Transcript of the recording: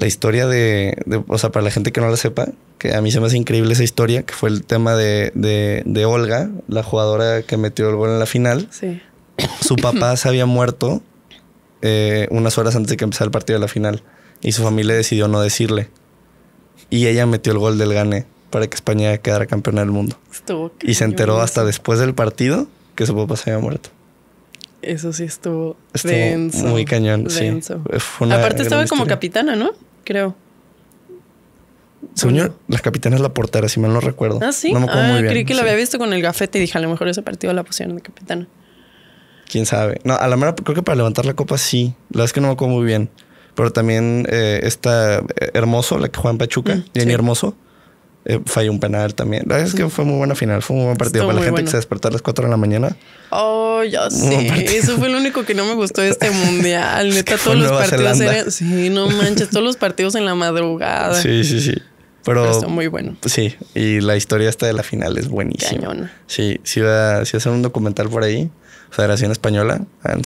la historia de, o sea, para la gente que no la sepa, que a mí se me hace increíble esa historia, que fue el tema de, Olga, la jugadora que metió el gol en la final. Sí. Su papá se había muerto eh, unas horas antes de que empezara el partido de la final y su familia decidió no decirle. Y ella metió el gol del gane para que España quedara campeona del mundo. Estuvo y se enteró hasta después del partido que su papá se había muerto. Eso sí estuvo, muy cañón. Sí. Fue una Aparte estaba como capitana, ¿no? creo. señor la las capitanas la portera, si mal no recuerdo. Ah, sí. No me acuerdo ah, muy bien. Creí que la había visto con el gafete y dije, a lo mejor ese partido la pusieron de capitana. Quién sabe. No, a la mera, creo que para levantar la copa sí. La verdad es que no me acuerdo muy bien. Pero también eh, está eh, Hermoso, la que juega en Pachuca, mm, Jenny Hermoso. Eh, un penal también. verdad es que fue muy buena final, fue un buen partido. Para la gente que se despertó a las 4 de la mañana. Oh, ya sí. Eso fue lo único que no me gustó de este mundial. Neta, todos los partidos eran... Sí, no manches, todos los partidos en la madrugada. Sí, sí, sí. Pero, muy bueno. Sí, y la historia esta de la final es buenísima. Cañona. Sí, si va, a hacer un documental por ahí. Federación Española.